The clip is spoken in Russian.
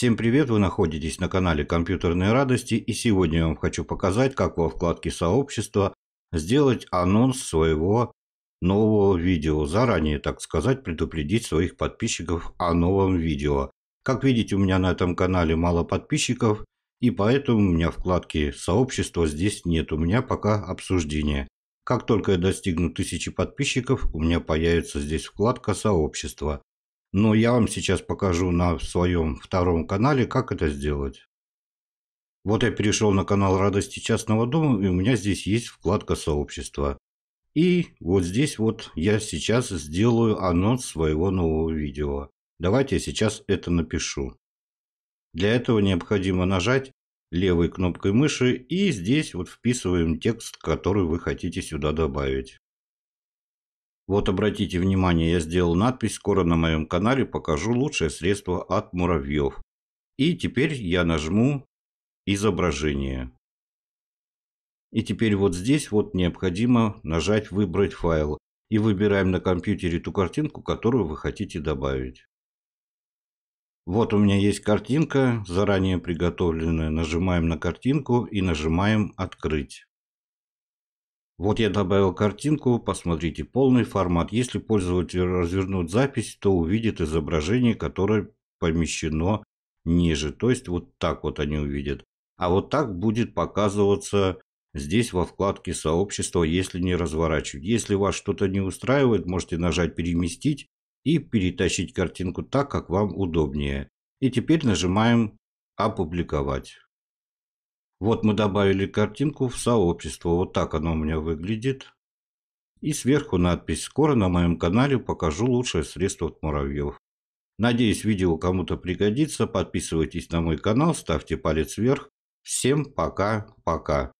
Всем привет, вы находитесь на канале Компьютерные Радости и сегодня я вам хочу показать, как во вкладке сообщества сделать анонс своего нового видео, заранее, так сказать, предупредить своих подписчиков о новом видео. Как видите, у меня на этом канале мало подписчиков, и поэтому у меня вкладки сообщества здесь нет, у меня пока обсуждение. Как только я достигну тысячи подписчиков, у меня появится здесь вкладка сообщества. Но я вам сейчас покажу на своем втором канале, как это сделать. Вот я перешел на канал Радости частного дома, и у меня здесь есть вкладка сообщества. И вот здесь вот я сейчас сделаю анонс своего нового видео. Давайте я сейчас это напишу. Для этого необходимо нажать левой кнопкой мыши и здесь вот вписываем текст, который вы хотите сюда добавить. Вот обратите внимание, я сделал надпись, скоро на моем канале покажу лучшее средство от муравьев. И теперь я нажму изображение. И теперь вот здесь вот необходимо нажать «Выбрать файл». И выбираем на компьютере ту картинку, которую вы хотите добавить. Вот у меня есть картинка, заранее приготовленная. Нажимаем на картинку и нажимаем «Открыть». Вот я добавил картинку, посмотрите полный формат. Если пользователь развернет запись, то увидит изображение, которое помещено ниже. То есть вот так вот они увидят. А вот так будет показываться здесь во вкладке сообщества, если не разворачивать. Если вас что-то не устраивает, можете нажать переместить и перетащить картинку так, как вам удобнее. И теперь нажимаем опубликовать. Вот мы добавили картинку в сообщество. Вот так оно у меня выглядит. И сверху надпись «Скоро на моем канале покажу лучшее средство от муравьев». Надеюсь, видео кому-то пригодится. Подписывайтесь на мой канал, ставьте палец вверх. Всем пока-пока.